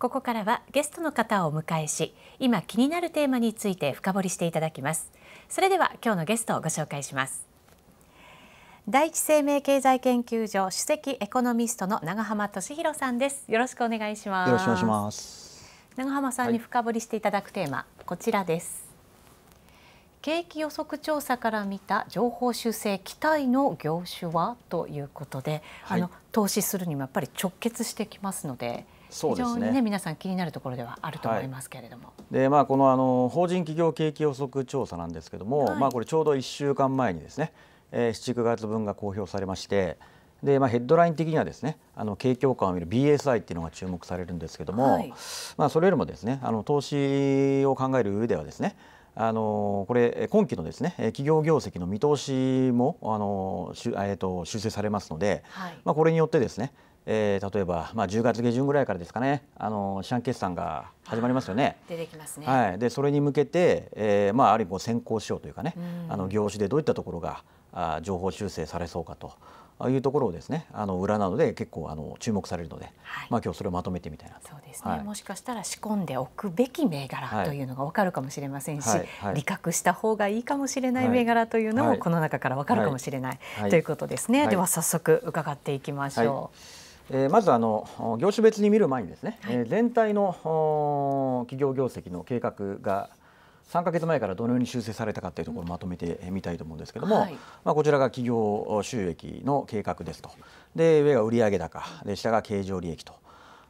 ここからはゲストの方をお迎えし今気になるテーマについて深掘りしていただきますそれでは今日のゲストをご紹介します第一生命経済研究所首席エコノミストの長浜俊弘さんですよろしくお願いしますよろしくお願いします長浜さんに深掘りしていただくテーマ、はい、こちらです景気予測調査から見た情報修正期待の業種はということで、はい、あの投資するにもやっぱり直結してきますので非常にね、ね皆さん気になるところではあると思いますけれども、はい、でまあ、このあの法人企業景気予測調査なんですけれども、はい、まあ、これちょうど1週間前にですね、えー、7、9月分が公表されましてで、まあ、ヘッドライン的にはですねあの景況感を見る BSI っていうのが注目されるんですけれども、はい、まあ、それよりもですねあの投資を考える上ではですねあのこれ今期のですね企業業績の見通しもあのしゅえー、と修正されますので、はい、まあこれによってですねえー、例えば、まあ、10月下旬ぐらいからですかねあの資産決算が始まりますよね。出てきますね、はい、でそれに向けて、えーまあ、ある意味先行しようというかね、うん、あの業種でどういったところがあ情報修正されそうかと。あいうところをですね、あの裏などで結構あの注目されるので、はい、まあ今日それをまとめてみたいなそうですね、はい、もしかしたら仕込んでおくべき銘柄というのがわかるかもしれませんし、はい、理覚した方がいいかもしれない銘柄というのもこの中からわかるかもしれない、ということですね。では早速伺っていきましょう。えまずあの業種別に見る前にですね、え、はい、全体の企業業績の計画が3か月前からどのように修正されたかというところをまとめてみたいと思うんですけども、はい、まあ、こちらが企業収益の計画ですとで上が売上高で下が経常利益と。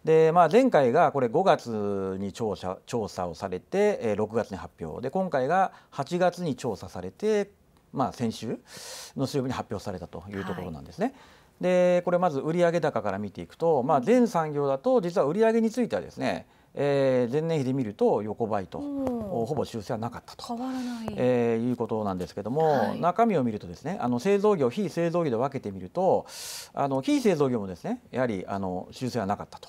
でまあ、前回がこれ5月に調査調査をされて6月に発表で今回が8月に調査されて、まあ、先週の水曜日に発表されたというところなんですね。はいでこれまず売上高から見ていくと、まあ、全産業だと実は売上についてはですね、えー、前年比で見ると横ばいと、うん、ほぼ修正はなかったと変わらない、えー、いうことなんですけども、はい、中身を見るとですねあの製造業非製造業で分けてみるとあの非製造業もですねやはりあの修正はなかったと、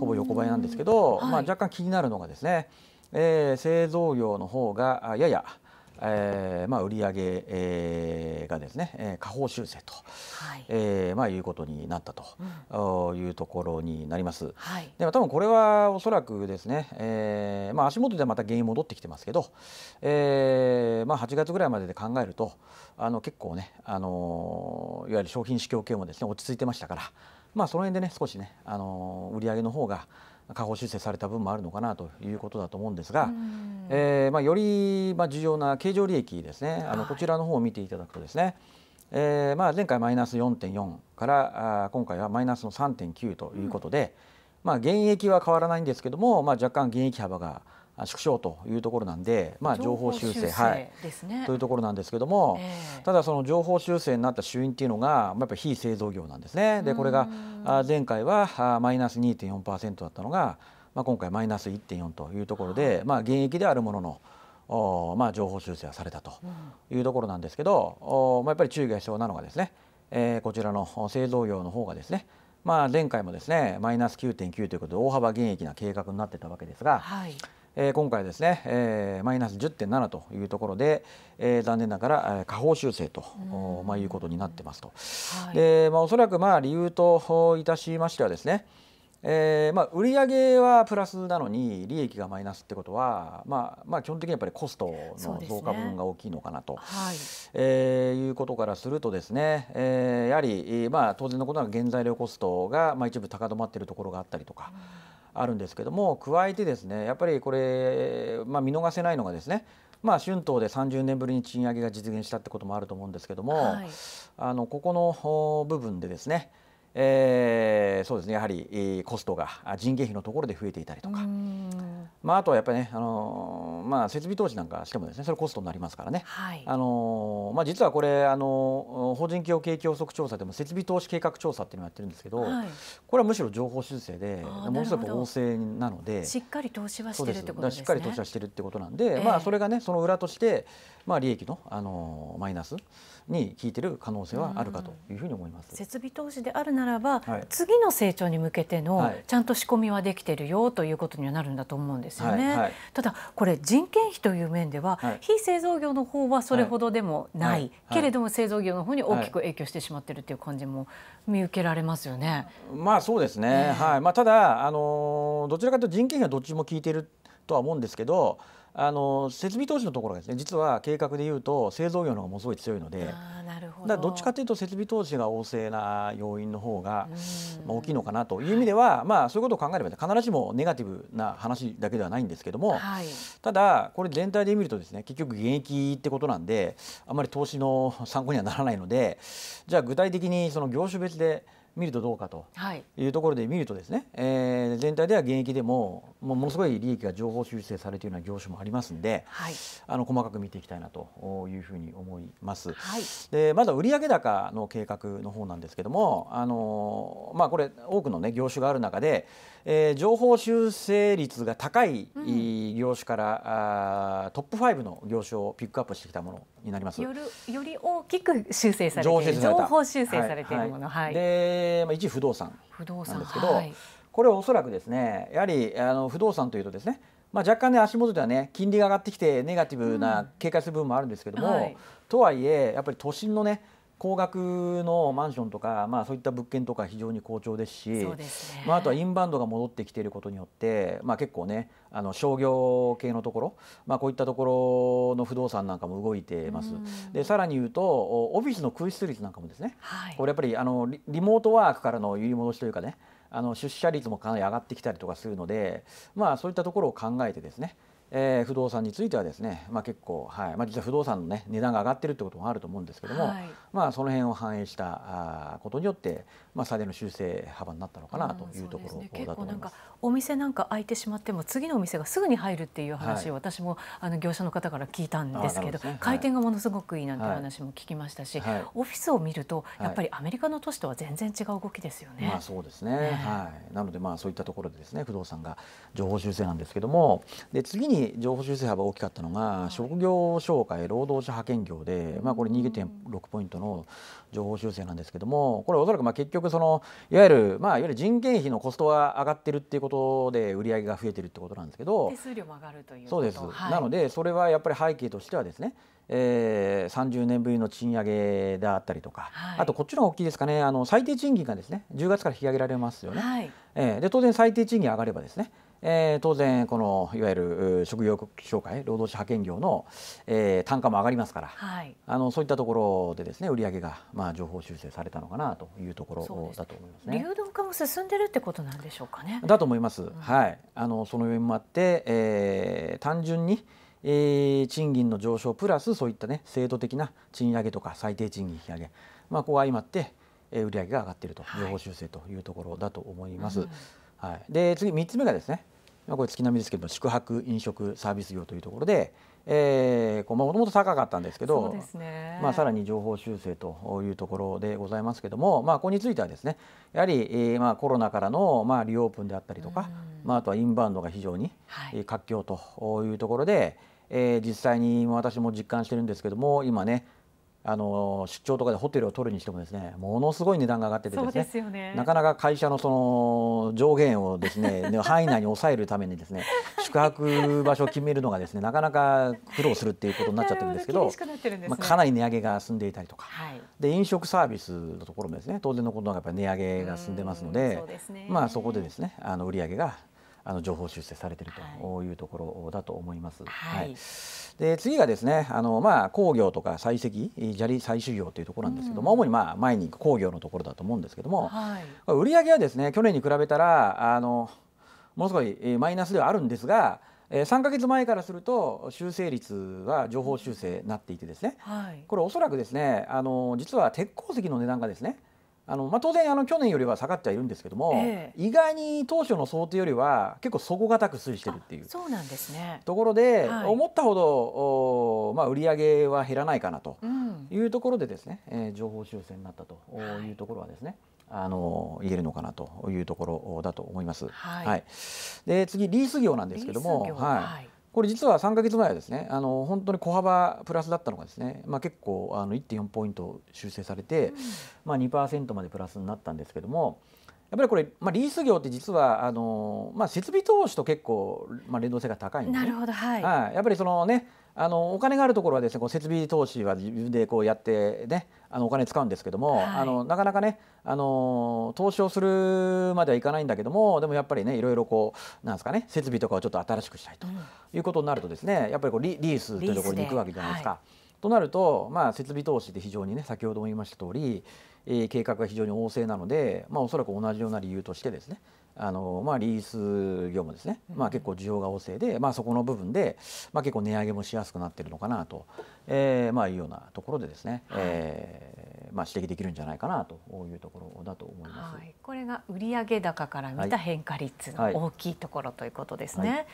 ほぼ横ばいなんですけど、はい、まあ、若干気になるのがですね、えー、製造業の方がややえーまあ、売上、えー、がですね、えー、下方修正と、はいえーまあ、いうことになったというところになります。はい、で多分これはおそらくですね、えーまあ、足元でまた原因戻ってきてますけど、えーまあ、8月ぐらいまでで考えるとあの結構ね、あのいわゆる商品市況系もですね落ち着いてましたから、まあ、その辺でね少しね、あの売上の方が下方修正された分もあるのかなということだと思うんですが、うんえーまあ、より、まあ、重要な経常利益ですねあのこちらの方を見ていただくとですね、えーまあ、前回マイナス4.4からあ今回はマイナスの3.9ということで、うん、まあ、現役は変わらないんですけども、まあ、若干現役幅が縮小というところなんで、まあ、情報修正、ね、はい、というところなんですけども、えー、ただその情報修正になった主因っていうのがやっぱ非製造業なんですねでこれが前回はマイナス2.4%だったのがまあ、今回マイナス1.4というところで、まあ、現役であるもののお、まあ、情報修正はされたというところなんですけど、おまあ、やっぱり注意が必要なのがですね、えー、こちらの製造業の方がですね、まあ、前回もですねマイナス9.9ということで大幅減益な計画になってたわけですが、はい、えー、今回ですね、えー、マイナス10.7というところで、えー、残念ながら下方修正と、まあ、いうことになってますと、はい、でまあ、おそらくまあ理由といたしましてはですね、えーまあ、売上はプラスなのに利益がマイナスってことは、まあまあ、基本的にやっぱりコストの増加分が大きいのかなと、ねはい、えー、いうことからするとですね、えー、やはり、まあ、当然のことは原材料コストが、まあ、一部高止まっているところがあったりとか。あるんですけども加えてですねやっぱりこれ、まあ、見逃せないのがですねまあ、春闘で30年ぶりに賃上げが実現したってこともあると思うんですけども、はい、あのここの部分でですね、えー、そうですねやはりコストが人件費のところで増えていたりとか、まあ、あとはやっぱりね、あのまあ、設備投資なんかしてもですねそれコストになりますからね、はい、あのまあ、実はこれ、あの法人企業景気予測調査でも設備投資計画調査っていうのをやってるんですけど、はい、これはむしろ情報修正でものすごく旺盛なのでしっかり投資はしてるってことですねしっかり投資はしてるってことなんで、えー、まあ、それがねその裏として、まあ、利益の、あのマイナスに効いてる可能性はあるかというふうに思います。設備投資であるならば、はい、次の成長に向けてのちゃんと仕込みはできてるよということにはなるんだと思うんですよね。はいはい、ただこれ人件費という面では、非製造業の方はそれほどでもない、けれども製造業の方に大きく影響してしまっているという感じも見受けられますよね。まあそうですね。ねはい。まあただあのどちらかというと人件費はどっちも効いてるとは思うんですけど。あの設備投資のところがですね実は計画でいうと製造業の方がものすごい強いのでだどっちかというと設備投資が旺盛な要因の方が、まあ、大きいのかなという意味では、はい、まあ、そういうことを考えれば、必ずしもネガティブな話だけではないんですけども、はい、ただこれ全体で見るとですね結局現役ってことなんであまり投資の参考にはならないのでじゃあ具体的にその業種別で見るとどうかというところで見るとですね、えー、全体では現役でもものすごい利益が情報修正されているような業種もありますので、はい、あの細かく見ていきたいなというふうに思います。はい、でまずは売上高の計画の方なんですけどもあの、まあ、これ多くの、ね、業種がある中で、えー、情報修正率が高い業種から、うん、あトップ5の業種をピックアップしてきたものになります。よりより大きく修正されている情報修正されているもの。はい、はい、でまあ、一不動産なんですけど、はい、これはおそらくですねやはりあの不動産というとですねまあ、若干ね足元ではね金利が上がってきてネガティブな警戒する部分もあるんですけども、うんはい、とはいえやっぱり都心のね高額のマンションとか、まあ、そういった物件とか非常に好調ですし、ね、まあ、あとはインバウンドが戻ってきていることによって、まあ、結構ねあの商業系のところ、まあ、こういったところの不動産なんかも動いてます、でさらに言うとオフィスの空室率なんかもですね、はい、これやっぱりあのリモートワークからの揺り戻しというかねあの出社率もかなり上がってきたりとかするので、まあ、そういったところを考えてですねえー、不動産についてはですね、まあ、結構、はいまあ、実は不動産の、ね、値段が上がってるってこともあると思うんですけども、はい、まあ、その辺を反映したことによって、まあ、最大の修正幅になったのかなというところ、うんね、結構なんかお店なんか開いてしまっても次のお店がすぐに入るっていう話を私もあの業者の方から聞いたんですけど、ね、回転がものすごくいいなんて話も聞きましたし、はい、オフィスを見るとやっぱりアメリカの都市とは全然違う動きですよね。まあ、そうですね、ね、はい、なのでまあそういったところでですね不動産が情報修正なんですけどもで次に情報修正幅大きかったのが、はい、職業紹介労働者派遣業で、まあ、これ2.6ポイントの情報修正なんですけどもこれおそらくまあ結局そのいわゆるまあいわゆる人件費のコストは上がってるっていうことで売り上げが増えてるってことなんですけど手数料も上がるというそうです、はい、なのでそれはやっぱり背景としてはですねえー、30年ぶりの賃上げであったりとか、はい、あとこっちの大きいですかねあの最低賃金がですね10月から引き上げられますよね、はい、えー、で当然最低賃金上がればですねえー、当然このいわゆる職業紹介労働者派遣業の、えー、単価も上がりますから、はい、あのそういったところでですね売上がまあ情報修正されたのかなというところだと思います、ね流動化も進んでるってことなんでしょうかね。だと思います。うん、はい。あのその要もあって、えー、単純に。えー、賃金の上昇プラスそういったね制度的な賃上げとか最低賃金引き上げ、まあ、こう相まって売り上げが上がっていると、情報修正というところだと思います。はいうん、はい、で次3つ目がですねこれ月並みですけど宿泊飲食サービス業というところで、えー、もともと高かったんですけどまあ、さらに情報修正というところでございますけども、まあ、ここについてはですねやはり、えーまあ、コロナからの、まあ、リオープンであったりとか、まあ、あとはインバウンドが非常に活況というところで、えー、実際に私も実感してるんですけども今ねあの出張とかでホテルを取るにしてもですねものすごい値段が上がっててね、ですねなかなか会社のその上限をですね 範囲内に抑えるためにですね宿泊場所を決めるのがですねなかなか苦労するっていうことになっちゃってるんですけど、まあ、かなり値上げが進んでいたりとか、はい、で飲食サービスのところもですね当然のことながらやっぱり値上げが進んでますので、ね、まあ、そこでですねあの売り上げがあの情報修正されているというところだと思います。はい、はい、で次がですねあの、まあ、工業とか採石砂利採取業というところなんですけども、うん、主に、まあ、前に行く工業のところだと思うんですけども、はい、売上はですね去年に比べたらあのもうすごいマイナスではあるんですが3か月前からすると修正率は情報修正になっていてですね、はい、これおそらくですねあの実は鉄鉱石の値段がですねあのまあ、当然あの去年よりは下がっちゃいるんですけども、えー、意外に当初の想定よりは結構底堅く推移してるっていうそうなんですねところで、はい、思ったほどお、まあ、売り上げは減らないかなというところでですね、うん、えー、情報修正になったというところはですね、はい、あの言えるのかなというところだと思います。はい、はい、で次リース業なんですけども、はい、これ実は3か月前はですねあの本当に小幅プラスだったのがですね、まあ、結構あの1.4ポイント修正されて、うんまあ2、2%までプラスになったんですけどもやっぱりこれ、まあ、リース業って実はあの、まあ、設備投資と結構、まあ、連動性が高いんで、ね、なるほど、はい、はい、やっぱりそのねあのお金があるところはですねこう設備投資は自分でこうやってねあのお金使うんですけども、はい、あのなかなかねあの投資をするまではいかないんだけどもでもやっぱりねいろいろこうなんですかね設備とかをちょっと新しくしたいということになるとですね、やっぱりこうリリースというところに行くわけじゃないですか。はい、となると、まあ、設備投資って非常にね先ほども言いました通り、えー、計画が非常に旺盛なので、まあ、おそらく同じような理由としてですねあのまあ、リース業務ですね、まあ、結構需要が旺盛で、まあ、そこの部分で、まあ、結構値上げもしやすくなっているのかなと、えーまあ、いうようなところでですね、はい、えー、まあ、指摘できるんじゃないかなというところだと思います、はい、これが売上高から見た変化率の大きいところということですね。はいはい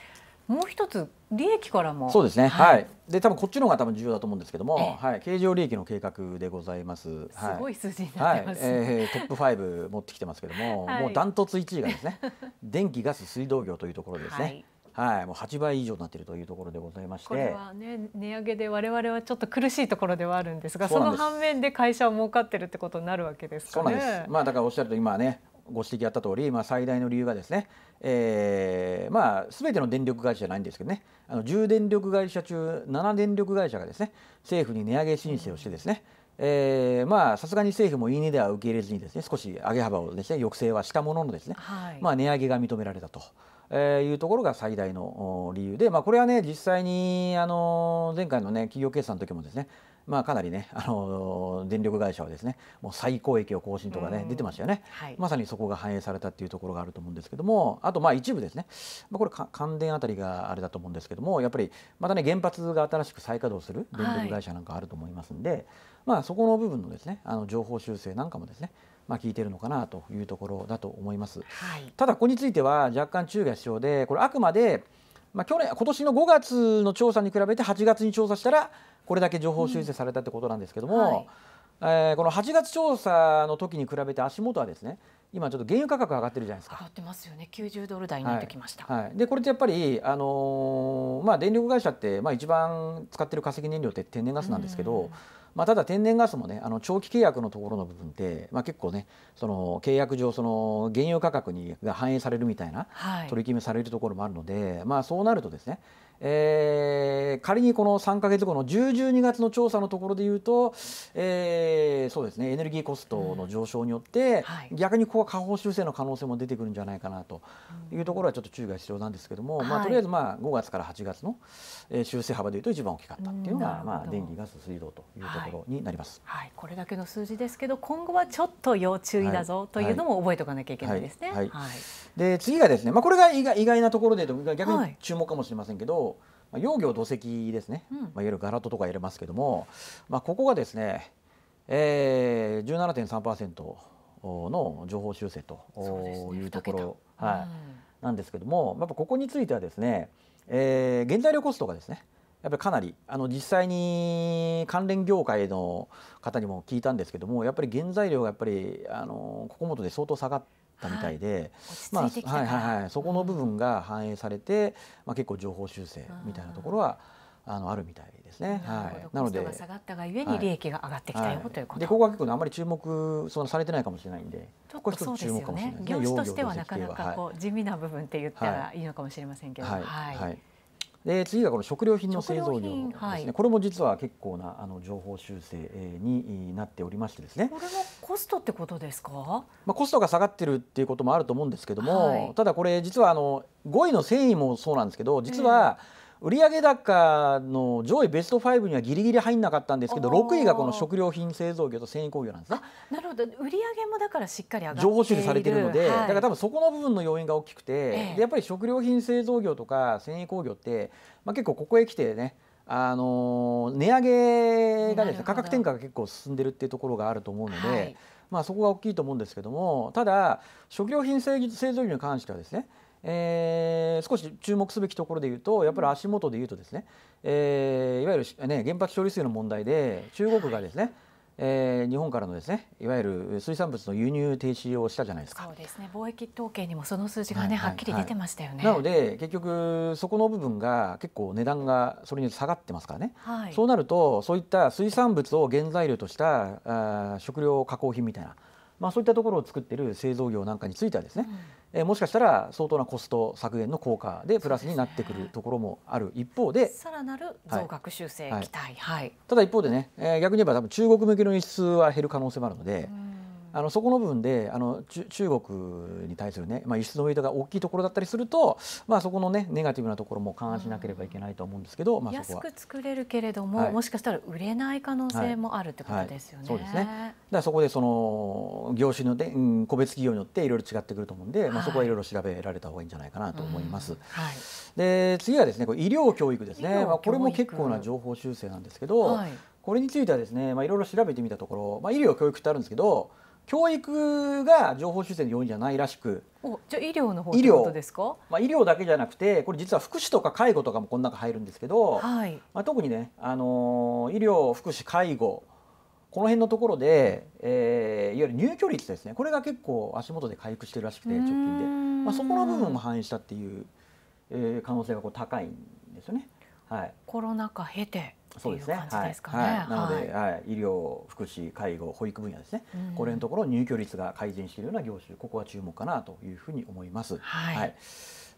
もう一つ利益からもそうですね、はい、はい、で多分こっちの方が多分重要だと思うんですけども、はい、経常利益の計画でございます、はい、すごい数字になってます、ね、はいえー、トップ5持ってきてますけども、もうダントツ1位がですね 電気ガス水道業というところですね、はい、もう8倍以上になっているというところでございましてこれは、ね、値上げでわれわれはちょっと苦しいところではあるんですがその反面で会社を儲かってるってことになるわけですかね。そうなんですまあ、だからおっしゃると今ねご指摘あった通り、まあ、最大の理由がですね、えー、まあ、全ての電力会社じゃないんですけどねあの10電力会社中7電力会社がですね政府に値上げ申請をしてですね、えー、まあさすがに政府もいい値では受け入れずにですね少し上げ幅をですね抑制はしたもののですね、はい、まあ値上げが認められたと。えー、いうところが最大の理由で、まあ、これはね実際にあの前回のね企業決算の時もですねまあ、かなりね、あの電力会社はですねもう最高益を更新とかね、出てましたよね、はい、まさにそこが反映されたっていうところがあると思うんですけどもあとまあ一部ですね、まあ、これ関電あたりがあれだと思うんですけどもやっぱりまたね原発が新しく再稼働する電力会社なんかあると思いますんで、はい、まあ、そこの部分のですねあの情報修正なんかもですねまあ、聞いてるのかなというところだと思います、はい、ただここについては若干注意が必要でこれあくまでまあ、去年今年の5月の調査に比べて8月に調査したらこれだけ情報修正されたってことなんですけども、うんはい、えー、この8月調査の時に比べて足元はですね今ちょっと原油価格上がってるじゃないですか。上がってますよね。90ドル台になってきました。はいはい、でこれってやっぱりあのー、まあ電力会社ってまあ一番使ってる化石燃料って天然ガスなんですけど。まあ、ただ天然ガスもねあの長期契約のところの部分で、まあ、結構ねその契約上その原油価格にが反映されるみたいな取り決めされるところもあるので、はい、まあ、そうなるとですねえー、仮にこの3か月後の10、12月の調査のところでいうと、えー、そうですねエネルギーコストの上昇によって、うんはい、逆にここは下方修正の可能性も出てくるんじゃないかなというところはちょっと注意が必要なんですけども、うん、まあ、とりあえずまあ5月から8月の、え修正幅でいうと一番大きかったっていうのが、うん、まあ、電気、ガス、水道というところになります、はい、はい、これだけの数字ですけど今後はちょっと要注意だぞというのも覚えておかなきゃいけないですね。はい、で次がですね、まあ、これが意外意外なところで逆に注目かもしれませんけど、まあ、溶魚土石ですね、まあ、いわゆるガラトとか入れますけども、まあ、ここがですね、えー、17.3%の情報修正というところ、ね、はい、なんですけどもやっぱここについてはですね、えー、原材料コストがですねやっぱりかなりあの実際に関連業界の方にも聞いたんですけどもやっぱり原材料がやっぱりあのここもとで相当下がっったみたいで、はい、まあはいはいはい、そこの部分が反映されて、まあ、結構情報修正みたいなところは、あのあるみたいですね。はい。なので下がったがゆえに利益が上がってきたよ、はい、ということ。でここは結構あまり注目そのされてないかもしれないんで、ちょっとそうですよね。業種としてはなかなかこう、地味な部分って言ったらいいのかもしれませんけど、はい。はいで次がこの食料品の製造業ですね、はい、これも実は結構なあの情報修正になっておりましてですねこれもコストってことですか、まあ、コストが下がってるっていうこともあると思うんですけども、はい、ただこれ実はあの5位の繊維もそうなんですけど実は、えー売上高の上位ベスト5にはぎりぎり入んなかったんですけど6位がこの食料品製造業と繊維工業なんですね。なるほど売上もだからしっかり上がって情報収集されてるので、はい、だから多分そこの部分の要因が大きくて、ええ、やっぱり食料品製造業とか繊維工業って、まあ、結構ここへ来てねあの値上げがですね価格転嫁が結構進んでるっていうところがあると思うので、はい、まあ、そこが大きいと思うんですけどもただ食料品製造業に関してはですねえー、少し注目すべきところでいうとやっぱり足元でいうとですね、えー、いわゆる、ね、原発処理水の問題で中国がですね、はいえー、日本からのですねいわゆる水産物の輸入停止をしたじゃないですかそうですね貿易統計にもその数字がね、はっきり出てましたよねなので結局そこの部分が結構値段がそれに下がってますからね、はい、そうなるとそういった水産物を原材料としたあ食料加工品みたいなまあそういったところを作っている製造業なんかについてはですね、うんえもしかしたら相当なコスト削減の効果でプラスになってくるところもある一方でさらなる増額修正期待、はい、はい、ただ一方でね、えー、逆に言えば多分中国向けの輸出は減る可能性もあるので。うんあのそこの部分であの中国に対するね、まあ、輸出のウェイトが大きいところだったりすると、まあ、そこのねネガティブなところも勘案しなければいけないと思うんですけど、うん、まあ、安く作れるけれども、はい、もしかしたら売れない可能性もあるってことですよね。はいはい、そうですねだからそこでその業種の、で、うん、個別企業によっていろいろ違ってくると思うんで、まあ、そこはいろいろ調べられた方がいいんじゃないかなと思います。うん、で次はですねこれ医療教育ですね、まあ、これも結構な情報修正なんですけど、はい、これについてはですね、まあ、いろいろ調べてみたところ、まあ、医療教育ってあるんですけど教育が情報修正の要因じゃないらしくじゃ医療の方医療ですか、まあ、医療だけじゃなくてこれ実は福祉とか介護とかもこの中入るんですけど、はい、まあ、特にね、あのー、医療福祉介護この辺のところで、えー、いわゆる入居率ですねこれが結構足元で回復してるらしくて直近で、まあ、そこの部分も反映したっていう、えー、可能性がこう高いんですよね。はい、コロナ禍経てそうですね。はい、はい、なので、はい、医療、福祉、介護、保育分野ですね、うん、これのところ入居率が改善しているような業種、ここは注目かなというふうに思います。はい、はい、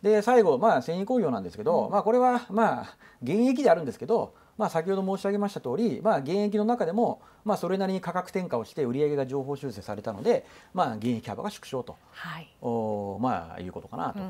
で最後、まあ、繊維工業なんですけど、うん、まあ、これは、まあ、現役であるんですけど、まあ、先ほど申し上げました通り、まあ、現役の中でもまあ、それなりに価格転嫁をして売上が上方修正されたので、まあ、減益幅が縮小と、はい、おまあ、いうことかなという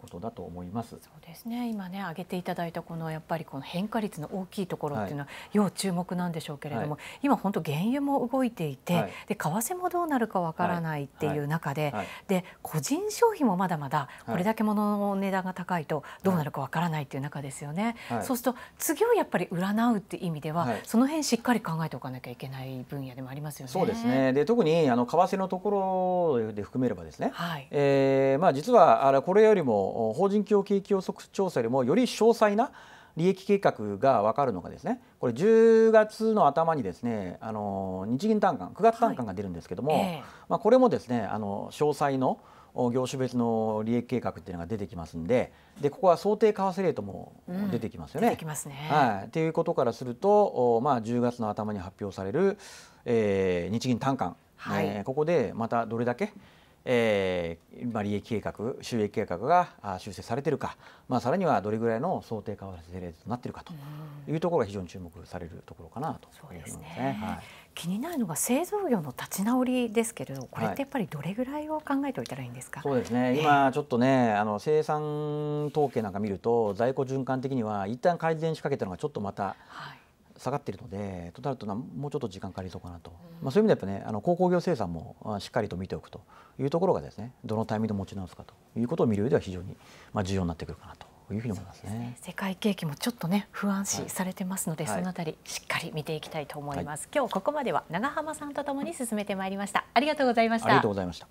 ことだと思います、うそうですね今ね挙げていただいたこのやっぱりこの変化率の大きいところっていうのは、はい、要注目なんでしょうけれども、はい、今本当原油も動いていて、で為替もどうなるかわからないっていう中で,、で個人消費もまだまだこれだけ物の値段が高いとどうなるかわからないっていう中ですよね、そうすると次をやっぱり占うっていう意味では、その辺しっかり考えておかなきゃいけないない分野でもありますよね。そうですねで特にあの為替のところで含めればですね、はい、えー、まあ、実はあれこれよりも法人企業景気予測調査よりもより詳細な利益計画が分かるのがですねこれ10月の頭にですねあの日銀短観9月短観が出るんですけども、はいえー、まあ、これもですねあの詳細の業種別の利益計画っていうのが出てきますんででここは想定為替レートも出てきますよね。うん、ねはい、ということからすると、まあ、10月の頭に発表される、えー、日銀短観、はい、えー、ここでまたどれだけ、えーまあ、利益計画収益計画が修正されてるか、まあ、さらにはどれぐらいの想定為替レートになってるかというところが非常に注目されるところかなというふうに思いますね。うん気になるのが製造業の立ち直りですけれどこれってやっぱりどれぐらいを考えておいたらいいんですか、はい、そうですね今ちょっとねあの生産統計なんか見ると在庫循環的には一旦改善しかけたのがちょっとまた、下がっているのでとなるともうちょっと時間かかりそうかなと、まあ、そういう意味でやっぱねあの鉱工業生産もしっかりと見ておくというところがですねどのタイミングで持ち直すかということを見る上では非常に、まあ、重要になってくるかなというふうに思いますね、ね、世界景気もちょっとね不安視されてますので、はい、そのあたりしっかり見ていきたいと思います、はい、今日ここまでは長浜さんとともに進めてまいりましたありがとうございましたありがとうございました